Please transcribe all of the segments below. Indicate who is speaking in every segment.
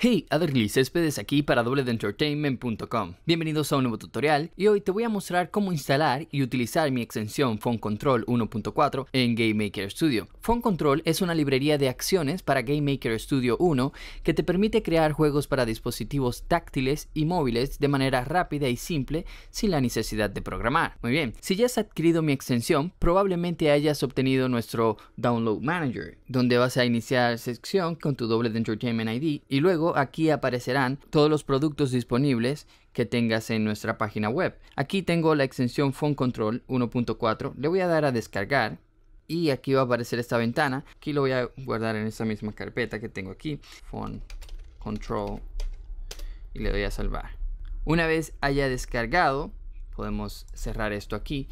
Speaker 1: Hey, Aderly Céspedes aquí para Entertainment.com Bienvenidos a un nuevo tutorial y hoy te voy a mostrar cómo instalar y utilizar mi extensión Phone Control 1.4 en GameMaker Studio. Phone Control es una librería de acciones para GameMaker Studio 1 que te permite crear juegos para dispositivos táctiles y móviles de manera rápida y simple sin la necesidad de programar. Muy bien, si ya has adquirido mi extensión, probablemente hayas obtenido nuestro Download Manager, donde vas a iniciar sección con tu doble Entertainment ID y luego aquí aparecerán todos los productos disponibles que tengas en nuestra página web. Aquí tengo la extensión Font Control 1.4. Le voy a dar a descargar y aquí va a aparecer esta ventana. Aquí lo voy a guardar en esta misma carpeta que tengo aquí. Phone Control y le doy a salvar. Una vez haya descargado, podemos cerrar esto aquí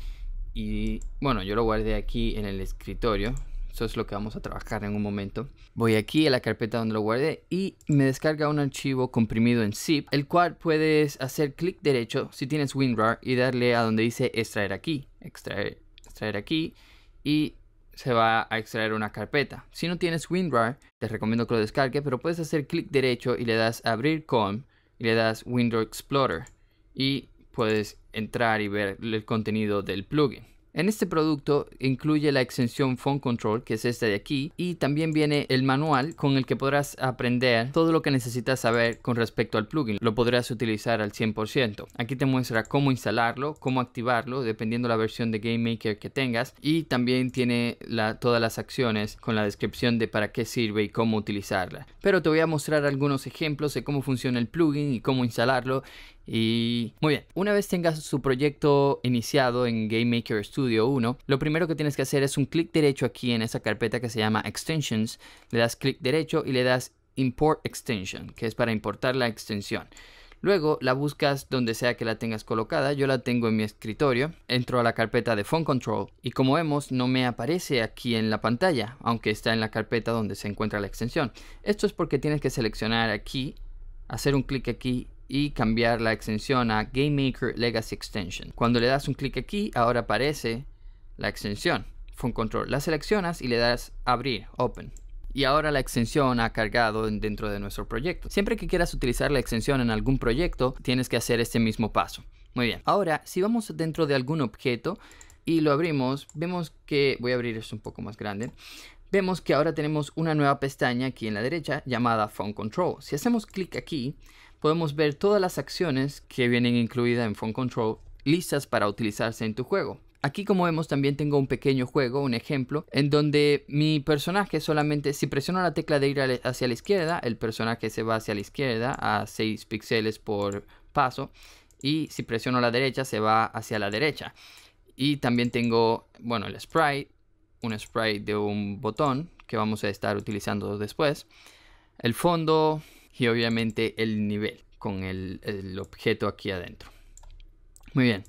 Speaker 1: y bueno, yo lo guardé aquí en el escritorio esto es lo que vamos a trabajar en un momento. Voy aquí a la carpeta donde lo guardé y me descarga un archivo comprimido en zip, el cual puedes hacer clic derecho si tienes WinRAR y darle a donde dice extraer aquí, extraer, extraer aquí y se va a extraer una carpeta. Si no tienes WinRAR, te recomiendo que lo descargue, pero puedes hacer clic derecho y le das abrir con y le das Windows Explorer y puedes entrar y ver el contenido del plugin. En este producto incluye la extensión Phone Control, que es esta de aquí, y también viene el manual con el que podrás aprender todo lo que necesitas saber con respecto al plugin. Lo podrás utilizar al 100%. Aquí te muestra cómo instalarlo, cómo activarlo, dependiendo la versión de Game Maker que tengas, y también tiene todas las acciones con la descripción de para qué sirve y cómo utilizarla. Pero te voy a mostrar algunos ejemplos de cómo funciona el plugin y cómo instalarlo y muy bien, una vez tengas su proyecto iniciado en Game Maker Studio 1, lo primero que tienes que hacer es un clic derecho aquí en esa carpeta que se llama Extensions. Le das clic derecho y le das Import Extension, que es para importar la extensión. Luego la buscas donde sea que la tengas colocada. Yo la tengo en mi escritorio. Entro a la carpeta de Phone Control y como vemos no me aparece aquí en la pantalla, aunque está en la carpeta donde se encuentra la extensión. Esto es porque tienes que seleccionar aquí, hacer un clic aquí y cambiar la extensión a GameMaker Legacy Extension. Cuando le das un clic aquí, ahora aparece la extensión, Font Control. La seleccionas y le das Abrir, Open. Y ahora la extensión ha cargado dentro de nuestro proyecto. Siempre que quieras utilizar la extensión en algún proyecto, tienes que hacer este mismo paso. Muy bien. Ahora, si vamos dentro de algún objeto y lo abrimos, vemos que... Voy a abrir esto un poco más grande vemos que ahora tenemos una nueva pestaña aquí en la derecha llamada Font Control. Si hacemos clic aquí, podemos ver todas las acciones que vienen incluidas en Phone Control listas para utilizarse en tu juego. Aquí como vemos también tengo un pequeño juego, un ejemplo, en donde mi personaje solamente, si presiono la tecla de ir hacia la izquierda, el personaje se va hacia la izquierda a 6 píxeles por paso y si presiono la derecha se va hacia la derecha. Y también tengo, bueno, el sprite, un sprite de un botón que vamos a estar utilizando después. El fondo, y obviamente el nivel con el, objeto aquí adentro. Muy bien.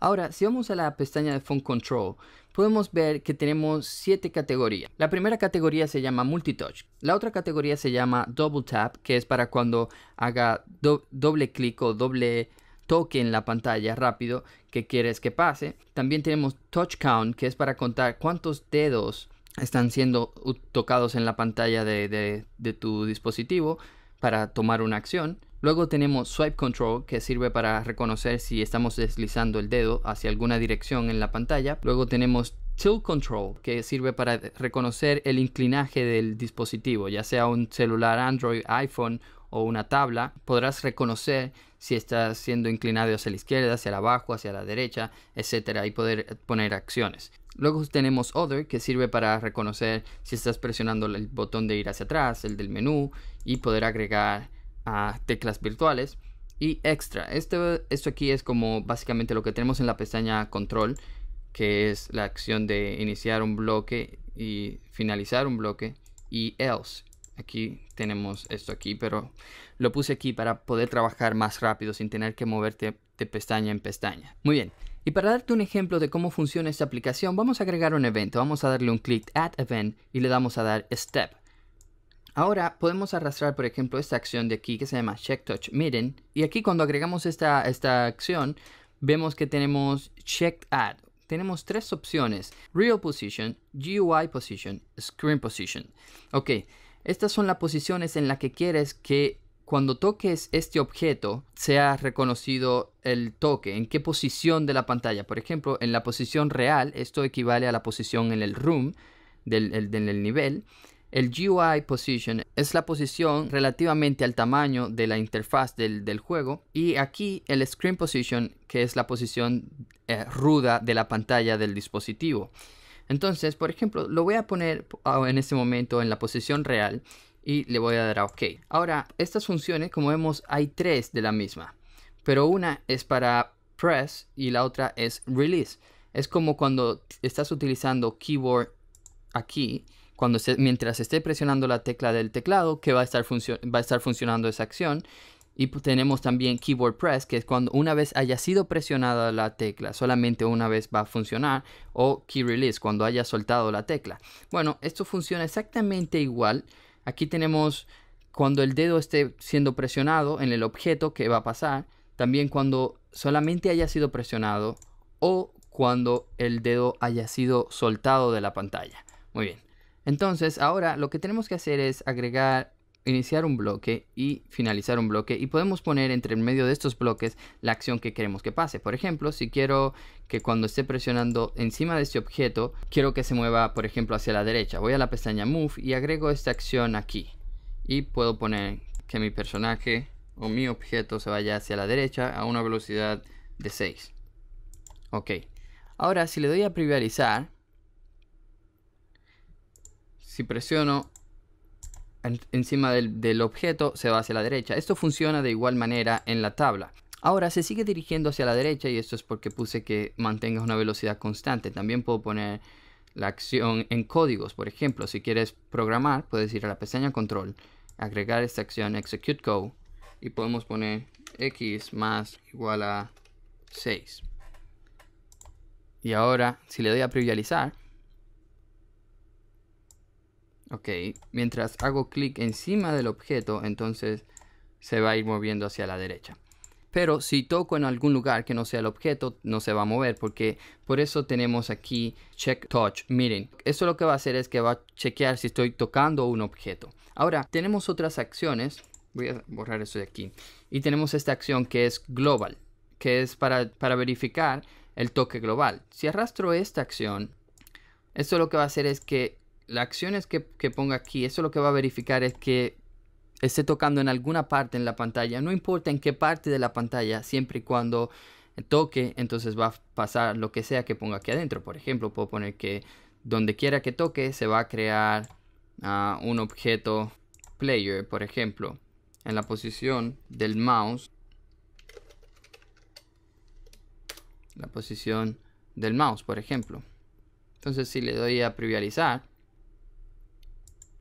Speaker 1: Ahora, si vamos a la pestaña de Phone Control, podemos ver que tenemos siete categorías. La primera categoría se llama Multitouch. La otra categoría se llama Double Tap, que es para cuando haga doble clic o doble toque en la pantalla rápido que quieres que pase. También tenemos Touch Count, que es para contar cuántos dedos están siendo tocados en la pantalla de tu dispositivo para tomar una acción. Luego tenemos Swipe Control, que sirve para reconocer si estamos deslizando el dedo hacia alguna dirección en la pantalla. Luego tenemos Tilt Control, que sirve para reconocer el inclinaje del dispositivo, ya sea un celular Android, iPhone o una tabla, podrás reconocer si estás siendo inclinado hacia la izquierda, hacia abajo, hacia la derecha, etcétera, y poder poner acciones. Luego tenemos Other, que sirve para reconocer si estás presionando el botón de ir hacia atrás, el del menú, y poder agregar a teclas virtuales. Y Extra, esto aquí es como básicamente lo que tenemos en la pestaña Control, que es la acción de iniciar un bloque y finalizar un bloque, y Else, aquí tenemos esto aquí, pero lo puse aquí para poder trabajar más rápido sin tener que moverte de pestaña en pestaña. Muy bien, y para darte un ejemplo de cómo funciona esta aplicación, vamos a agregar un evento. Vamos a darle un clic Add Event y le damos a dar Step. Ahora podemos arrastrar, por ejemplo, esta acción de aquí que se llama Check Touch Miren. Y aquí cuando agregamos esta, esta acción, vemos que tenemos Check Add. Tenemos tres opciones, Real Position, GUI Position, Screen Position. Ok, estas son las posiciones en las que quieres que cuando toques este objeto sea reconocido el toque, en qué posición de la pantalla. Por ejemplo, en la posición real, esto equivale a la posición en el room del, el, nivel. El GUI position es la posición relativamente al tamaño de la interfaz del, juego y aquí el screen position que es la posición eh, ruda de la pantalla del dispositivo. Entonces, por ejemplo, lo voy a poner ah, en este momento en la posición real y le voy a dar a OK. Ahora, estas funciones, como vemos, hay tres de la misma, pero una es para press y la otra es release. Es como cuando estás utilizando keyboard aquí, cuando mientras esté presionando la tecla del teclado, que va a estar funcionando esa acción. Y pues, tenemos también Keyboard Press, que es cuando una vez haya sido presionada la tecla, solamente una vez va a funcionar. O Key Release, cuando haya soltado la tecla. Bueno, esto funciona exactamente igual. Aquí tenemos cuando el dedo esté siendo presionado en el objeto que va a pasar. También cuando solamente haya sido presionado o cuando el dedo haya sido soltado de la pantalla. Muy bien. Entonces, ahora lo que tenemos que hacer es agregar iniciar un bloque y finalizar un bloque y podemos poner entre el medio de estos bloques la acción que queremos que pase. Por ejemplo, si quiero que cuando esté presionando encima de este objeto, quiero que se mueva, por ejemplo, hacia la derecha. Voy a la pestaña Move y agrego esta acción aquí. Y puedo poner que mi personaje o mi objeto se vaya hacia la derecha a una velocidad de 6. Ok. Ahora, si le doy a priorizar, si presiono encima del, objeto se va hacia la derecha. Esto funciona de igual manera en la tabla. Ahora se sigue dirigiendo hacia la derecha y esto es porque puse que mantengas una velocidad constante. También puedo poner la acción en códigos, por ejemplo. Si quieres programar, puedes ir a la pestaña control, agregar esta acción execute go y podemos poner x más igual a 6. Y ahora, si le doy a priorizar Ok, mientras hago clic encima del objeto, entonces se va a ir moviendo hacia la derecha. Pero si toco en algún lugar que no sea el objeto, no se va a mover porque por eso tenemos aquí Check Touch. Miren, esto lo que va a hacer es que va a chequear si estoy tocando un objeto. Ahora, tenemos otras acciones. Voy a borrar eso de aquí. Y tenemos esta acción que es Global, que es para, para verificar el toque global. Si arrastro esta acción, esto lo que va a hacer es que las acciones que, que ponga aquí, eso lo que va a verificar es que esté tocando en alguna parte en la pantalla, no importa en qué parte de la pantalla, siempre y cuando toque, entonces va a pasar lo que sea que ponga aquí adentro. Por ejemplo, puedo poner que donde quiera que toque se va a crear ah, un objeto player, por ejemplo, en la posición del mouse. La posición del mouse, por ejemplo. Entonces si le doy a trivializar,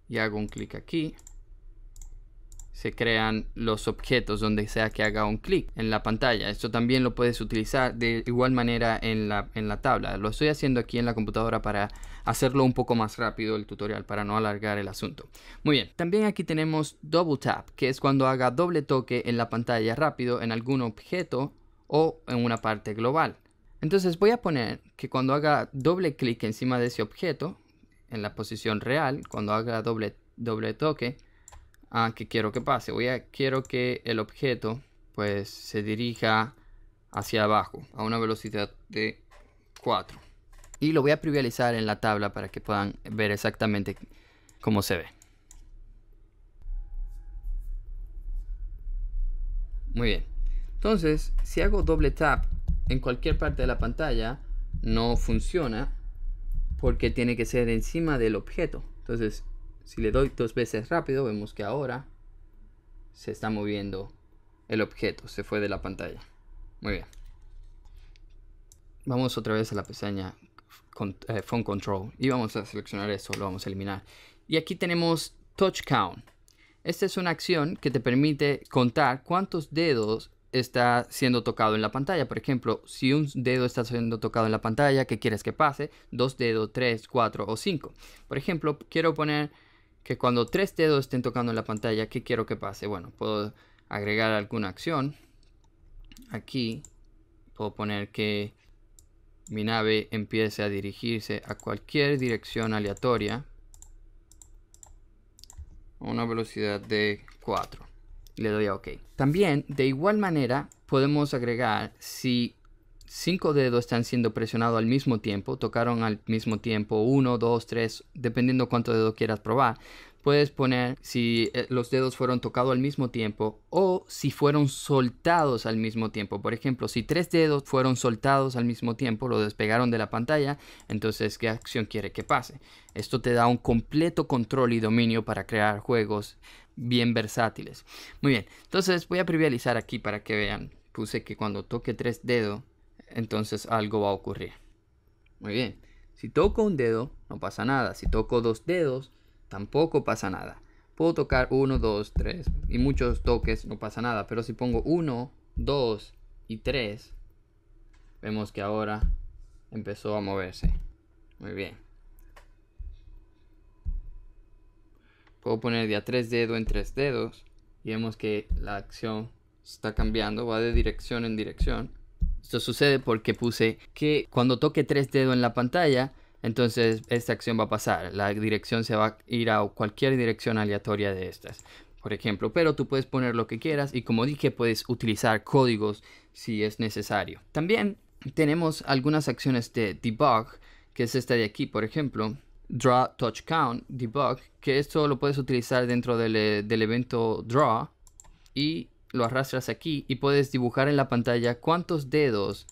Speaker 1: y hago un clic aquí, se crean los objetos donde sea que haga un clic en la pantalla. Esto también lo puedes utilizar de igual manera en la, en la tabla. Lo estoy haciendo aquí en la computadora para hacerlo un poco más rápido el tutorial, para no alargar el asunto. Muy bien, también aquí tenemos double tap, que es cuando haga doble toque en la pantalla rápido en algún objeto o en una parte global. Entonces voy a poner que cuando haga doble clic encima de ese objeto, en la posición real, cuando haga doble, doble toque, ah, que quiero que pase. Voy a, quiero que el objeto pues se dirija hacia abajo a una velocidad de 4. Y lo voy a trivializar en la tabla para que puedan ver exactamente cómo se ve. Muy bien. Entonces, si hago doble tap en cualquier parte de la pantalla, no funciona porque tiene que ser encima del objeto. Entonces, si le doy dos veces rápido, vemos que ahora se está moviendo el objeto, se fue de la pantalla. Muy bien. Vamos otra vez a la pestaña con, eh, Control y vamos a seleccionar esto, lo vamos a eliminar. Y aquí tenemos Touch Count. Esta es una acción que te permite contar cuántos dedos está siendo tocado en la pantalla. Por ejemplo, si un dedo está siendo tocado en la pantalla, ¿qué quieres que pase? Dos dedos, tres, cuatro o cinco. Por ejemplo, quiero poner que cuando tres dedos estén tocando en la pantalla, ¿qué quiero que pase? Bueno, puedo agregar alguna acción. Aquí puedo poner que mi nave empiece a dirigirse a cualquier dirección aleatoria a una velocidad de cuatro le doy a OK. También, de igual manera, podemos agregar si cinco dedos están siendo presionados al mismo tiempo, tocaron al mismo tiempo, uno, dos, tres, dependiendo cuánto dedo quieras probar. Puedes poner si eh, los dedos fueron tocados al mismo tiempo o si fueron soltados al mismo tiempo. Por ejemplo, si tres dedos fueron soltados al mismo tiempo, lo despegaron de la pantalla, entonces qué acción quiere que pase. Esto te da un completo control y dominio para crear juegos bien versátiles. Muy bien, entonces voy a trivializar aquí para que vean. Puse que cuando toque tres dedos, entonces algo va a ocurrir. Muy bien, si toco un dedo, no pasa nada. Si toco dos dedos, tampoco pasa nada. Puedo tocar uno, dos, tres y muchos toques, no pasa nada. Pero si pongo uno, dos y tres vemos que ahora empezó a moverse. Muy bien. puedo poner de a tres dedos en tres dedos y vemos que la acción está cambiando, va de dirección en dirección. Esto sucede porque puse que cuando toque tres dedos en la pantalla, entonces esta acción va a pasar. La dirección se va a ir a cualquier dirección aleatoria de estas, por ejemplo. Pero tú puedes poner lo que quieras y como dije, puedes utilizar códigos si es necesario. También tenemos algunas acciones de debug, que es esta de aquí, por ejemplo draw touch count debug, que esto lo puedes utilizar dentro eh, del, evento draw y lo arrastras aquí y puedes dibujar en la pantalla cuántos dedos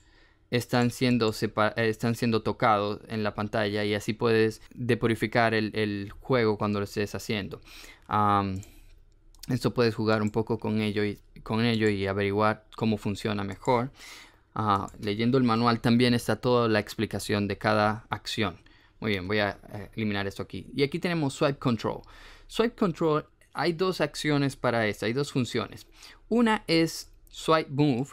Speaker 1: están siendo, eh, están siendo tocados en la pantalla y así puedes depurificar el, el juego cuando lo estés haciendo. esto puedes jugar un poco con ello y, con ello y averiguar cómo funciona mejor. Ah, leyendo el manual también está toda la explicación de cada acción. Muy bien, voy a eh, eliminar esto aquí. Y aquí tenemos Swipe Control. Swipe Control, hay dos acciones para esto, hay dos funciones. Una es Swipe Move,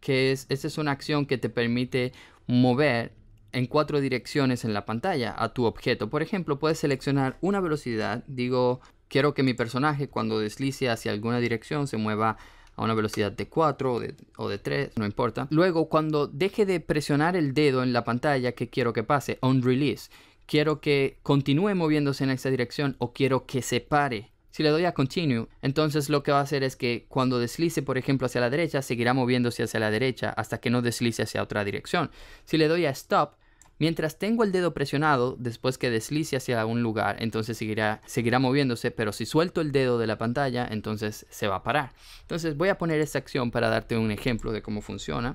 Speaker 1: que es, esta es una acción que te permite mover en cuatro direcciones en la pantalla a tu objeto. Por ejemplo, puedes seleccionar una velocidad, digo, quiero que mi personaje cuando deslice hacia alguna dirección se mueva a una velocidad de 4 o de, tres, no importa. Luego, cuando deje de presionar el dedo en la pantalla, que quiero que pase? On release quiero que continúe moviéndose en esa dirección o quiero que se pare. Si le doy a continue, entonces lo que va a hacer es que cuando deslice, por ejemplo, hacia la derecha, seguirá moviéndose hacia la derecha hasta que no deslice hacia otra dirección. Si le doy a stop, mientras tengo el dedo presionado, después que deslice hacia un lugar, entonces seguirá, seguirá moviéndose, pero si suelto el dedo de la pantalla, entonces se va a parar. Entonces voy a poner esta acción para darte un ejemplo de cómo funciona.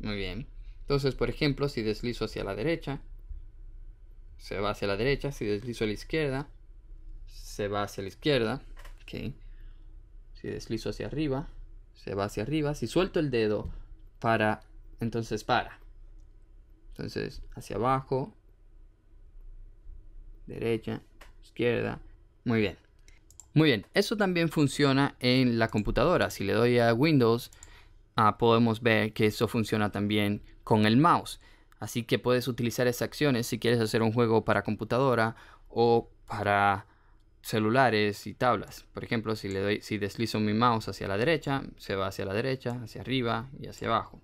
Speaker 1: Muy bien. Entonces, por ejemplo, si deslizo hacia la derecha, se va hacia la derecha, si deslizo a la izquierda, se va hacia la izquierda, si deslizo hacia arriba, se va hacia arriba, si suelto el dedo para, entonces para, entonces hacia abajo, derecha, izquierda, muy bien. Muy bien, eso también funciona en la computadora. Si le doy a Windows, ah, podemos ver que eso funciona también con el mouse. Así que puedes utilizar esas acciones si quieres hacer un juego para computadora o para celulares y tablas. Por ejemplo, si, le doy, si deslizo mi mouse hacia la derecha, se va hacia la derecha, hacia arriba y hacia abajo.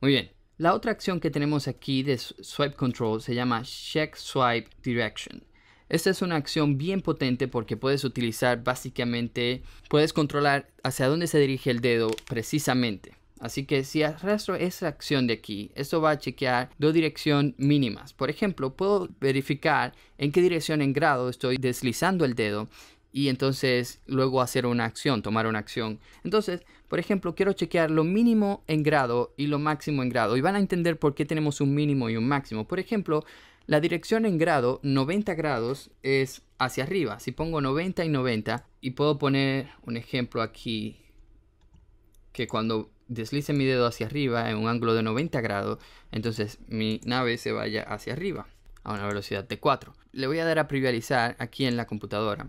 Speaker 1: Muy bien. La otra acción que tenemos aquí de Swipe Control se llama Check Swipe Direction. Esta es una acción bien potente porque puedes utilizar básicamente, puedes controlar hacia dónde se dirige el dedo precisamente. Así que si arrastro esa acción de aquí, esto va a chequear dos direcciones mínimas. Por ejemplo, puedo verificar en qué dirección en grado estoy deslizando el dedo y entonces luego hacer una acción, tomar una acción. Entonces, por ejemplo, quiero chequear lo mínimo en grado y lo máximo en grado. Y van a entender por qué tenemos un mínimo y un máximo. Por ejemplo, la dirección en grado, 90 grados, es hacia arriba. Si pongo 90 y 90, y puedo poner un ejemplo aquí, que cuando deslice mi dedo hacia arriba en un ángulo de 90 grados, entonces mi nave se vaya hacia arriba a una velocidad de 4. Le voy a dar a priorizar aquí en la computadora.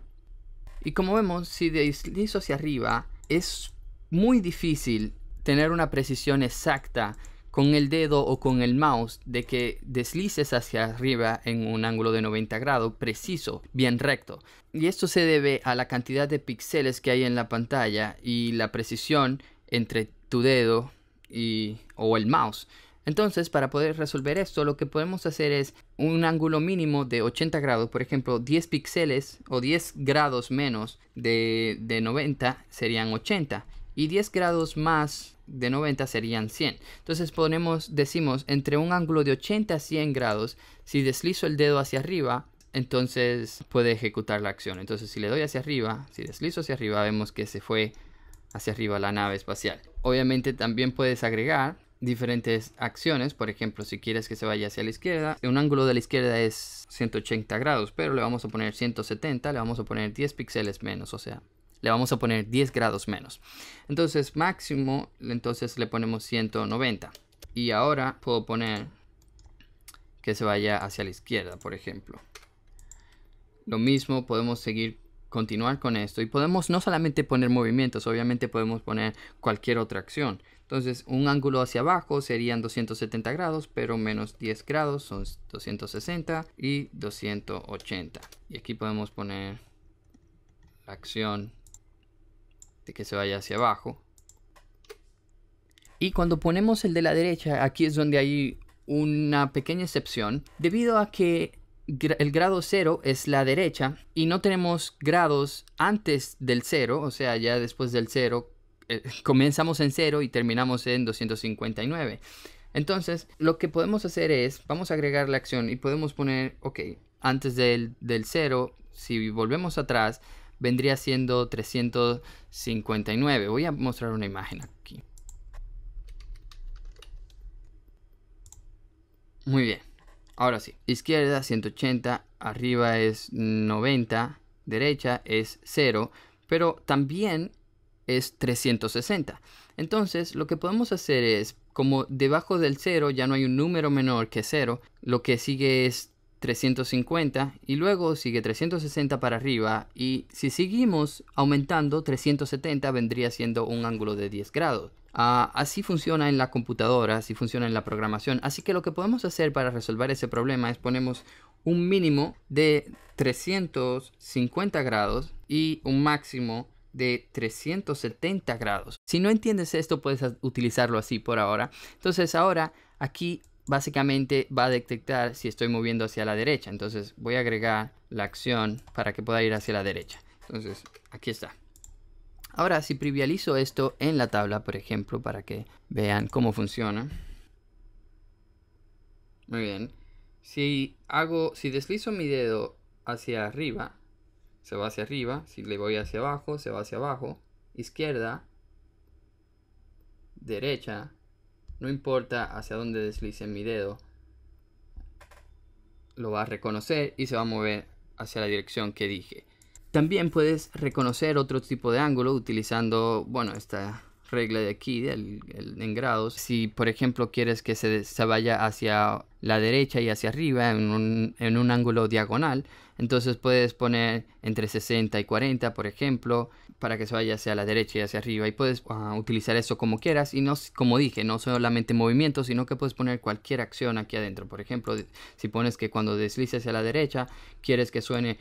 Speaker 1: Y como vemos, si deslizo hacia arriba, es muy difícil tener una precisión exacta con el dedo o con el mouse de que deslices hacia arriba en un ángulo de 90 grados preciso, bien recto. Y esto se debe a la cantidad de píxeles que hay en la pantalla y la precisión entre tu dedo y, o el mouse. Entonces, para poder resolver esto, lo que podemos hacer es un ángulo mínimo de 80 grados. Por ejemplo, 10 píxeles o 10 grados menos de, de 90 serían 80. Y 10 grados más de 90 serían 100. Entonces ponemos, decimos, entre un ángulo de 80 a 100 grados, si deslizo el dedo hacia arriba, entonces puede ejecutar la acción. Entonces si le doy hacia arriba, si deslizo hacia arriba, vemos que se fue hacia arriba la nave espacial. Obviamente también puedes agregar diferentes acciones, por ejemplo, si quieres que se vaya hacia la izquierda, un ángulo de la izquierda es 180 grados, pero le vamos a poner 170, le vamos a poner 10 píxeles menos, o sea, le vamos a poner 10 grados menos. Entonces, máximo, entonces le ponemos 190. Y ahora puedo poner que se vaya hacia la izquierda, por ejemplo. Lo mismo podemos seguir continuar con esto. Y podemos no solamente poner movimientos, obviamente podemos poner cualquier otra acción. Entonces un ángulo hacia abajo serían 270 grados, pero menos 10 grados son 260 y 280. Y aquí podemos poner la acción de que se vaya hacia abajo. Y cuando ponemos el de la derecha, aquí es donde hay una pequeña excepción, debido a que el grado 0 es la derecha y no tenemos grados antes del 0, o sea, ya después del 0 eh, comenzamos en 0 y terminamos en 259. Entonces, lo que podemos hacer es, vamos a agregar la acción y podemos poner, ok, antes del, del 0, si volvemos atrás, vendría siendo 359. Voy a mostrar una imagen aquí. Muy bien. Ahora sí, izquierda 180, arriba es 90, derecha es 0, pero también es 360. Entonces, lo que podemos hacer es, como debajo del 0 ya no hay un número menor que 0, lo que sigue es 350 y luego sigue 360 para arriba y si seguimos aumentando 370 vendría siendo un ángulo de 10 grados. Ah, así funciona en la computadora, así funciona en la programación. Así que lo que podemos hacer para resolver ese problema es ponemos un mínimo de 350 grados y un máximo de 370 grados. Si no entiendes esto, puedes utilizarlo así por ahora. Entonces ahora aquí básicamente va a detectar si estoy moviendo hacia la derecha. Entonces voy a agregar la acción para que pueda ir hacia la derecha. Entonces aquí está. Ahora, si privializo esto en la tabla, por ejemplo, para que vean cómo funciona. Muy bien. Si hago, si deslizo mi dedo hacia arriba, se va hacia arriba. Si le voy hacia abajo, se va hacia abajo. Izquierda, derecha, no importa hacia dónde deslice mi dedo, lo va a reconocer y se va a mover hacia la dirección que dije. También puedes reconocer otro tipo de ángulo utilizando, bueno, esta regla de aquí en grados. Si, por ejemplo, quieres que se, se, vaya hacia la derecha y hacia arriba en un, ángulo diagonal, entonces puedes poner entre 60 y 40, por ejemplo, para que se vaya hacia la derecha y hacia arriba. Y puedes ah, utilizar eso como quieras. Y no, como dije, no solamente movimiento, sino que puedes poner cualquier acción aquí adentro. Por ejemplo, si pones que cuando deslices hacia la derecha, quieres que suene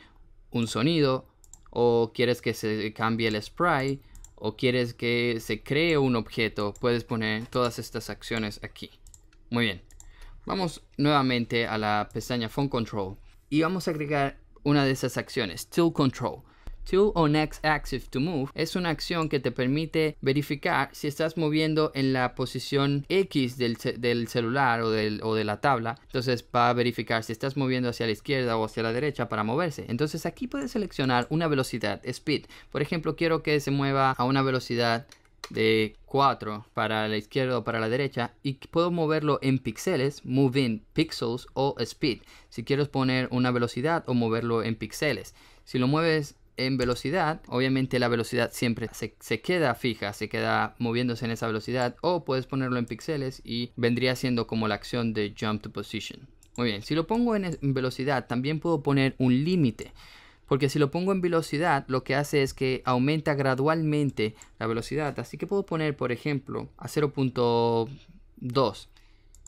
Speaker 1: un sonido o quieres que se cambie el spray o quieres que se cree un objeto, puedes poner todas estas acciones aquí. Muy bien. Vamos nuevamente a la pestaña Font Control y vamos a agregar una de esas acciones, Still Control. To on Next axis to move es una acción que te permite verificar si estás moviendo en la posición X del, celular o, de la tabla. Entonces va a verificar si estás moviendo hacia la izquierda o hacia la derecha para moverse. Entonces aquí puedes seleccionar una velocidad, speed. Por ejemplo, quiero que se mueva a una velocidad de 4 para la izquierda o para la derecha y puedo moverlo en píxeles, moving pixels o speed. Si quieres poner una velocidad o moverlo en píxeles. Si lo mueves en velocidad, obviamente la velocidad siempre se, queda fija, se queda moviéndose en esa velocidad, o puedes ponerlo en píxeles y vendría siendo como la acción de jump to position. Muy bien, si lo pongo en, en velocidad, también puedo poner un límite. Porque si lo pongo en velocidad, lo que hace es que aumenta gradualmente la velocidad. Así que puedo poner, por ejemplo, a 0.2.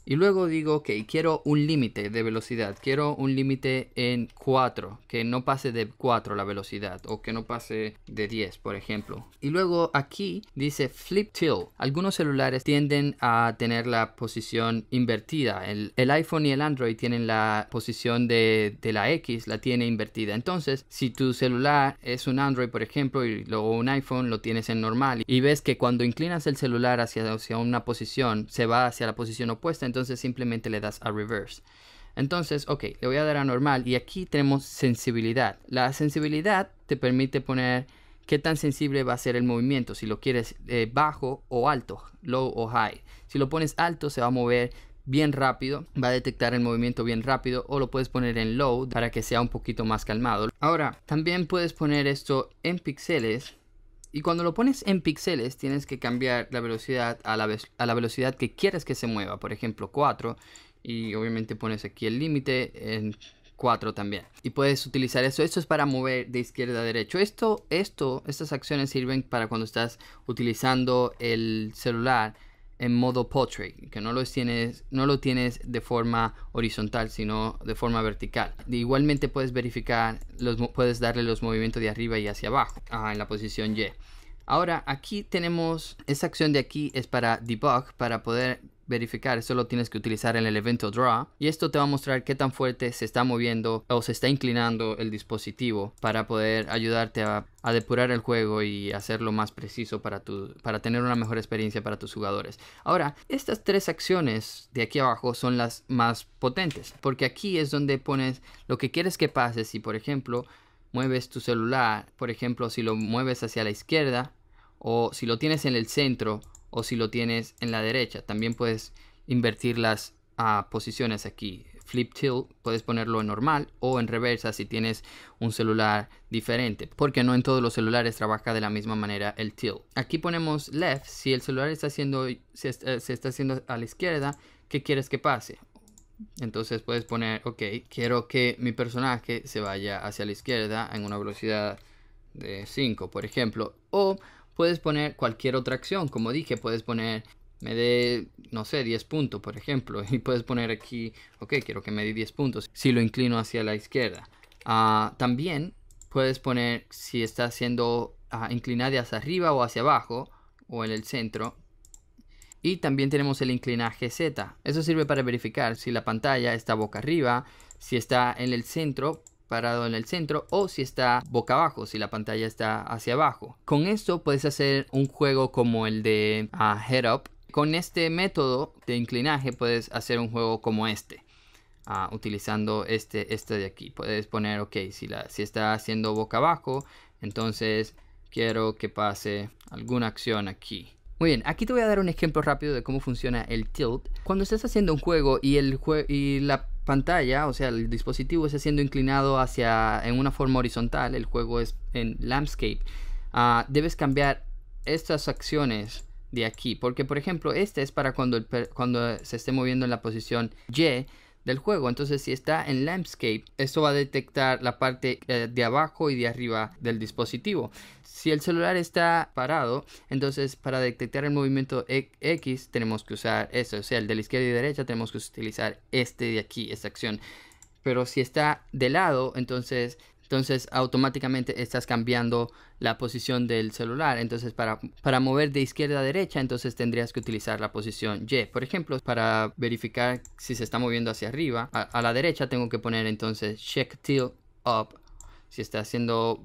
Speaker 1: Y luego digo, que quiero un límite de velocidad, quiero un límite en 4, que no pase de 4 la velocidad o que no pase de 10, por ejemplo. Y luego aquí dice flip till. Algunos celulares tienden a tener la posición invertida. El, el iPhone y el Android tienen la posición de, de, la X, la tiene invertida. Entonces, si tu celular es un Android, por ejemplo, y luego un iPhone, lo tienes en normal y ves que cuando inclinas el celular hacia, hacia una posición, se va hacia la posición opuesta entonces simplemente le das a reverse. Entonces, ok, le voy a dar a normal y aquí tenemos sensibilidad. La sensibilidad te permite poner qué tan sensible va a ser el movimiento, si lo quieres eh, bajo o alto, low o high. Si lo pones alto se va a mover bien rápido, va a detectar el movimiento bien rápido o lo puedes poner en low para que sea un poquito más calmado. Ahora, también puedes poner esto en píxeles y cuando lo pones en píxeles, tienes que cambiar la velocidad a la, a la velocidad que quieres que se mueva. Por ejemplo, 4. Y obviamente pones aquí el límite en 4 también. Y puedes utilizar eso. Esto es para mover de izquierda a derecha. Esto, esto, estas acciones sirven para cuando estás utilizando el celular en modo portrait, que no lo tienes, no lo tienes de forma horizontal, sino de forma vertical. Igualmente puedes verificar, los, puedes darle los movimientos de arriba y hacia abajo en la posición Y. Ahora aquí tenemos, esta acción de aquí es para debug, para poder verificar, eso lo tienes que utilizar en el evento draw y esto te va a mostrar qué tan fuerte se está moviendo o se está inclinando el dispositivo para poder ayudarte a, depurar el juego y hacerlo más preciso para, tu, para tener una mejor experiencia para tus jugadores. Ahora, estas tres acciones de aquí abajo son las más potentes porque aquí es donde pones lo que quieres que pase si por ejemplo mueves tu celular, por ejemplo si lo mueves hacia la izquierda o si lo tienes en el centro o si lo tienes en la derecha. También puedes invertir las ah, posiciones aquí. Flip tilt puedes ponerlo en normal o en reversa si tienes un celular diferente, porque no en todos los celulares trabaja de la misma manera el tilt. Aquí ponemos left si el celular está haciendo, se, está, eh, se está haciendo a la izquierda, ¿qué quieres que pase? Entonces puedes poner, ok, quiero que mi personaje se vaya hacia la izquierda en una velocidad de 5, por ejemplo, o puedes poner cualquier otra acción. Como dije, puedes poner, me dé, no sé, 10 puntos, por ejemplo. Y puedes poner aquí, ok, quiero que me dé 10 puntos. Si lo inclino hacia la izquierda. Ah, también puedes poner si está siendo ah, inclinada hacia arriba o hacia abajo o en el centro. Y también tenemos el inclinaje Z. Eso sirve para verificar si la pantalla está boca arriba, si está en el centro parado en el centro o si está boca abajo, si la pantalla está hacia abajo. Con esto puedes hacer un juego como el de ah, Head Up. Con este método de inclinaje puedes hacer un juego como este. Ah, utilizando este, este de aquí. Puedes poner, ok, si, la, si está haciendo boca abajo, entonces quiero que pase alguna acción aquí. Muy bien, aquí te voy a dar un ejemplo rápido de cómo funciona el tilt. Cuando estás haciendo un juego y, el juego y la pantalla, o sea, el dispositivo está siendo inclinado hacia en una forma horizontal, el juego es en landscape. Ah, debes cambiar estas acciones de aquí, porque por ejemplo, este es para cuando, cuando se esté moviendo en la posición Y del juego. Entonces, si está en Landscape, esto va a detectar la parte eh, de abajo y de arriba del dispositivo. Si el celular está parado, entonces para detectar el movimiento e-, X tenemos que usar eso, o sea, el de la izquierda y derecha tenemos que utilizar este de aquí, esta acción. Pero si está de lado, entonces entonces automáticamente estás cambiando la posición del celular. Entonces para, mover de izquierda a derecha, entonces tendrías que utilizar la posición Y. Por ejemplo, para verificar si se está moviendo hacia arriba, a, la derecha tengo que poner entonces check till up, si está haciendo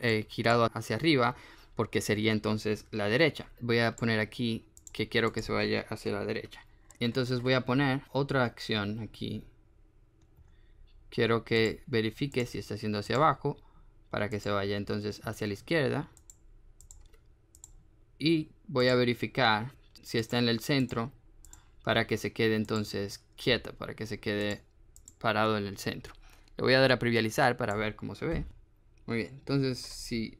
Speaker 1: eh, girado hacia arriba, porque sería entonces la derecha. Voy a poner aquí que quiero que se vaya hacia la derecha. Y entonces voy a poner otra acción aquí quiero que verifique si está haciendo hacia abajo para que se vaya entonces hacia la izquierda y voy a verificar si está en el centro para que se quede entonces quieta, para que se quede parado en el centro. Le voy a dar a prevializar para ver cómo se ve. Muy bien, entonces si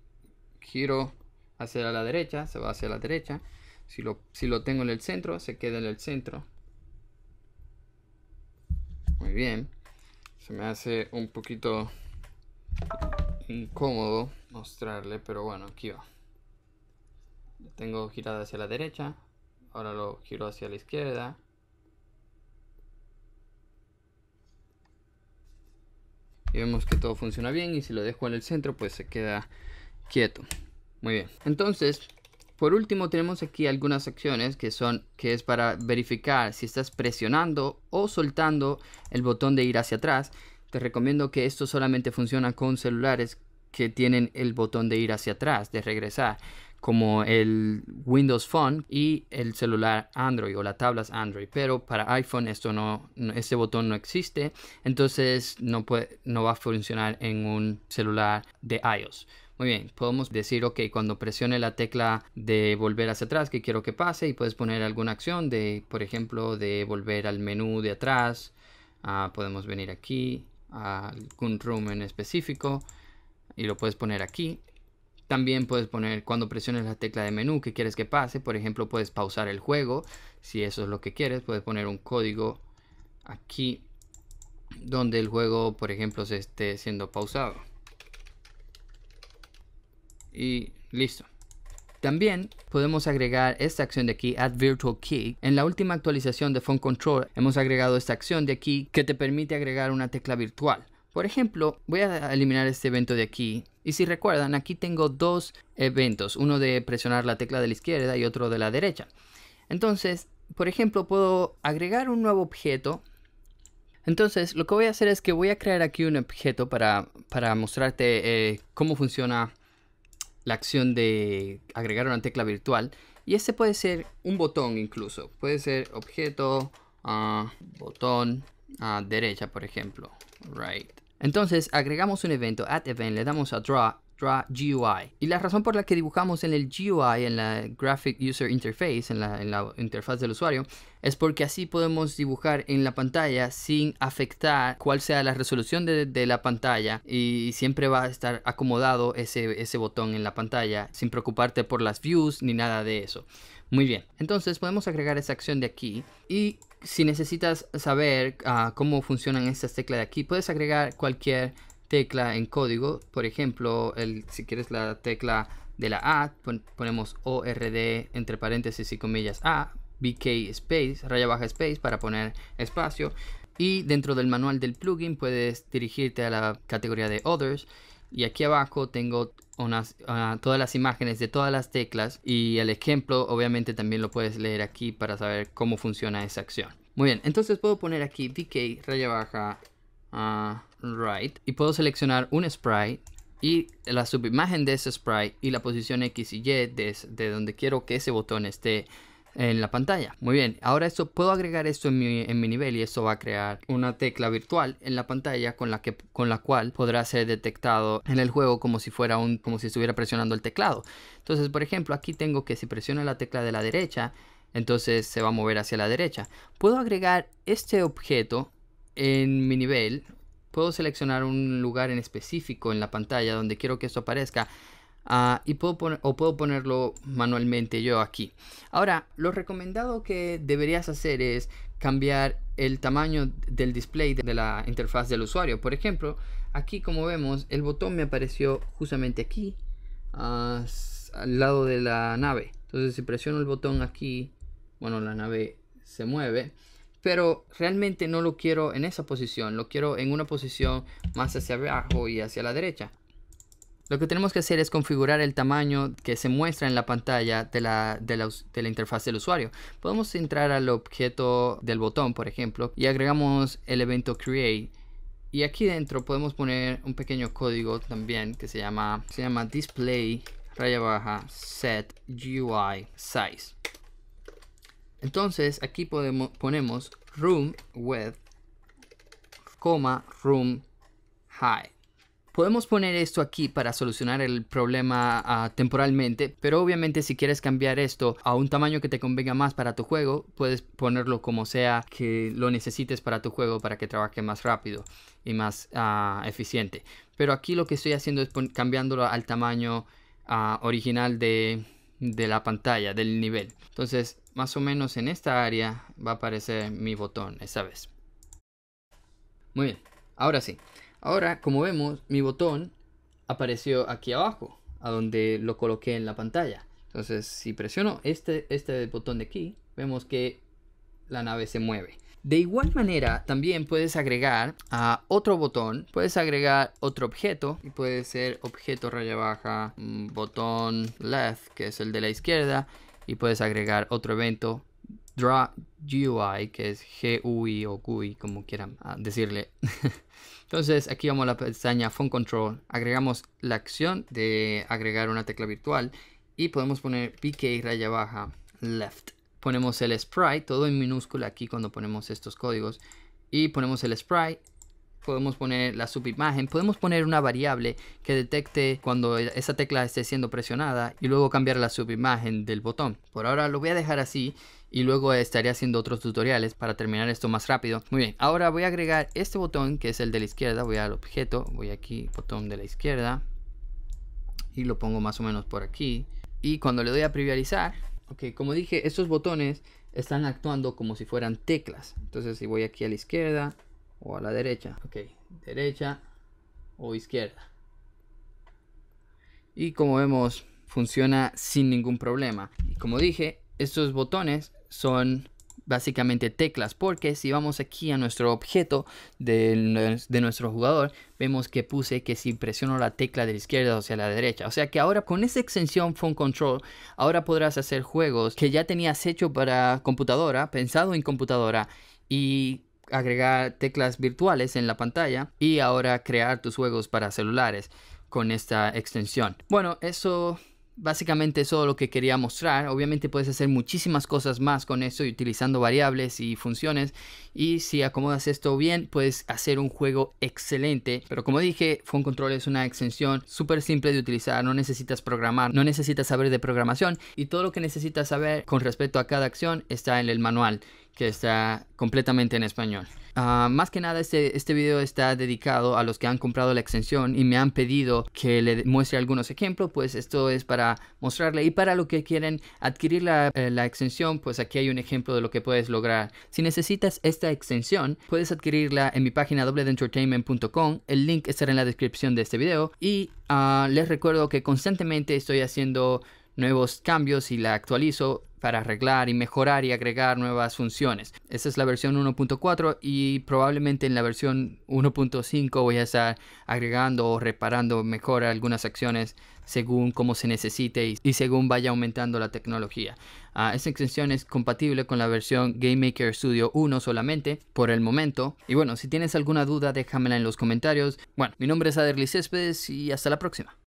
Speaker 1: giro hacia la derecha, se va hacia la derecha. Si si lo tengo en el centro, se queda en el centro. Muy bien. Se me hace un poquito incómodo mostrarle, pero bueno, aquí va. Lo tengo girado hacia la derecha, ahora lo giro hacia la izquierda. Y vemos que todo funciona bien y si lo dejo en el centro pues se queda quieto. Muy bien. Entonces, por último, tenemos aquí algunas acciones que son que es para verificar si estás presionando o soltando el botón de ir hacia atrás. Te recomiendo que esto solamente funciona con celulares que tienen el botón de ir hacia atrás, de regresar, como el Windows Phone y el celular Android o las tablas Android. Pero para iPhone esto no, este botón no existe, entonces no, puede, no va a funcionar en un celular de iOS. Muy bien, podemos decir, ok, cuando presione la tecla de volver hacia atrás, que quiero que pase, y puedes poner alguna acción de, por ejemplo, de volver al menú de atrás. Ah, podemos venir aquí a algún room en específico y lo puedes poner aquí. También puedes poner cuando presiones la tecla de menú que quieres que pase. Por ejemplo, puedes pausar el juego. Si eso es lo que quieres, puedes poner un código aquí donde el juego, por ejemplo, se esté siendo pausado y listo. También podemos agregar esta acción de aquí, add virtual key. En la última actualización de Phone Control hemos agregado esta acción de aquí que te permite agregar una tecla virtual. Por ejemplo, voy a eliminar este evento de aquí. Y si recuerdan, aquí tengo dos eventos, uno de presionar la tecla de la izquierda y otro de la derecha. Entonces, por ejemplo, puedo agregar un nuevo objeto entonces, lo que voy a hacer es que voy a crear aquí un objeto para, para mostrarte eh, cómo funciona la acción de agregar una tecla virtual. Y este puede ser un botón incluso. Puede ser objeto, a ah, botón, a ah, derecha, por ejemplo. Right. Entonces agregamos un evento, add event, le damos a draw GUI. Y la razón por la que dibujamos en el GUI, en la Graphic User Interface, en la, interfaz del usuario, es porque así podemos dibujar en la pantalla sin afectar cuál sea la resolución de, la pantalla y siempre va a estar acomodado ese, botón en la pantalla sin preocuparte por las views ni nada de eso. Muy bien, entonces podemos agregar esa acción de aquí y si necesitas saber ah, cómo funcionan estas teclas de aquí, puedes agregar cualquier tecla en código. Por ejemplo, el, si quieres la tecla de la A, ponemos ORD entre paréntesis y comillas A, BK space, raya baja space para poner espacio. Y dentro del manual del plugin puedes dirigirte a la categoría de Others. Y aquí abajo tengo unas, ah, todas las imágenes de todas las teclas y el ejemplo obviamente también lo puedes leer aquí para saber cómo funciona esa acción. Muy bien, entonces puedo poner aquí BK, raya baja Ah, right. Y puedo seleccionar un sprite y la subimagen de ese sprite y la posición X y Y desde de donde quiero que ese botón esté en la pantalla. Muy bien, ahora esto puedo agregar esto en mi, nivel y esto va a crear una tecla virtual en la pantalla con la, que, con la cual podrá ser detectado en el juego como si fuera un como si estuviera presionando el teclado. Entonces, por ejemplo, aquí tengo que si presiono la tecla de la derecha, entonces se va a mover hacia la derecha. Puedo agregar este objeto en mi nivel, puedo seleccionar un lugar en específico en la pantalla donde quiero que esto aparezca. Ah, y puedo o puedo ponerlo manualmente yo aquí. Ahora, lo recomendado que deberías hacer es cambiar el tamaño del display de la interfaz del usuario. Por ejemplo, aquí como vemos, el botón me apareció justamente aquí, ah, al lado de la nave. Entonces, si presiono el botón aquí, bueno, la nave se mueve pero realmente no lo quiero en esa posición, lo quiero en una posición más hacia abajo y hacia la derecha. Lo que tenemos que hacer es configurar el tamaño que se muestra en la pantalla de la, de la, de la interfaz del usuario. Podemos entrar al objeto del botón, por ejemplo, y agregamos el evento create y aquí dentro podemos poner un pequeño código también que se llama, se llama display raya baja set GUI size. Entonces aquí podemos, ponemos room with, coma room high. Podemos poner esto aquí para solucionar el problema ah, temporalmente, pero obviamente si quieres cambiar esto a un tamaño que te convenga más para tu juego, puedes ponerlo como sea que lo necesites para tu juego para que trabaje más rápido y más ah, eficiente. Pero aquí lo que estoy haciendo es cambiándolo al tamaño ah, original de, de la pantalla, del nivel. Entonces, más o menos en esta área va a aparecer mi botón esta vez. Muy bien, ahora sí. Ahora, como vemos, mi botón apareció aquí abajo, a donde lo coloqué en la pantalla. Entonces, si presiono este, este botón de aquí, vemos que la nave se mueve. De igual manera, también puedes agregar a otro botón, puedes agregar otro objeto, y puede ser objeto raya baja, mm, botón left, que es el de la izquierda, y puedes agregar otro evento, draw GUI, que es GUI o GUI, como quieran ah, decirle. Entonces aquí vamos a la pestaña Phone Control, agregamos la acción de agregar una tecla virtual y podemos poner PK raya baja left ponemos el sprite, todo en minúscula aquí cuando ponemos estos códigos, y ponemos el sprite, podemos poner la subimagen, podemos poner una variable que detecte cuando e-, esa tecla esté siendo presionada y luego cambiar la subimagen del botón. Por ahora lo voy a dejar así y luego estaré haciendo otros tutoriales para terminar esto más rápido. Muy bien, ahora voy a agregar este botón que es el de la izquierda, voy al objeto, voy aquí, botón de la izquierda y lo pongo más o menos por aquí. Y cuando le doy a priorizar, Ok, como dije, estos botones están actuando como si fueran teclas. Entonces, si voy aquí a la izquierda o a la derecha, ok, derecha o izquierda. Y como vemos, funciona sin ningún problema. Y como dije, estos botones son básicamente teclas, porque si vamos aquí a nuestro objeto de, nuestro jugador, vemos que puse que si presiono la tecla de la izquierda hacia la derecha. O sea que ahora con esa extensión Phone Control, ahora podrás hacer juegos que ya tenías hecho para computadora, pensado en computadora, y agregar teclas virtuales en la pantalla y ahora crear tus juegos para celulares con esta extensión. Bueno, eso básicamente eso es lo que quería mostrar. Obviamente puedes hacer muchísimas cosas más con esto y utilizando variables y funciones. Y si acomodas esto bien, puedes hacer un juego excelente. Pero como dije, Phone Control es una extensión súper simple de utilizar. No necesitas programar, no necesitas saber de programación. Y todo lo que necesitas saber con respecto a cada acción está en el manual que está completamente en español. Ah, más que nada, este, este video está dedicado a los que han comprado la extensión y me han pedido que le muestre algunos ejemplos, pues esto es para mostrarle y para los que quieren adquirir eh, la, extensión, pues aquí hay un ejemplo de lo que puedes lograr. Si necesitas esta extensión, puedes adquirirla en mi página dobledentertainment.com, el link estará en la descripción de este video y ah, les recuerdo que constantemente estoy haciendo nuevos cambios y la actualizo para arreglar y mejorar y agregar nuevas funciones. Esta es la versión 1.4 y probablemente en la versión 1.5 voy a estar agregando o reparando mejor algunas acciones según como se necesite y, según vaya aumentando la tecnología. Ah, esta extensión es compatible con la versión GameMaker Studio 1 solamente por el momento. Y bueno, si tienes alguna duda déjamela en los comentarios. Bueno, mi nombre es Aderly Céspedes y hasta la próxima.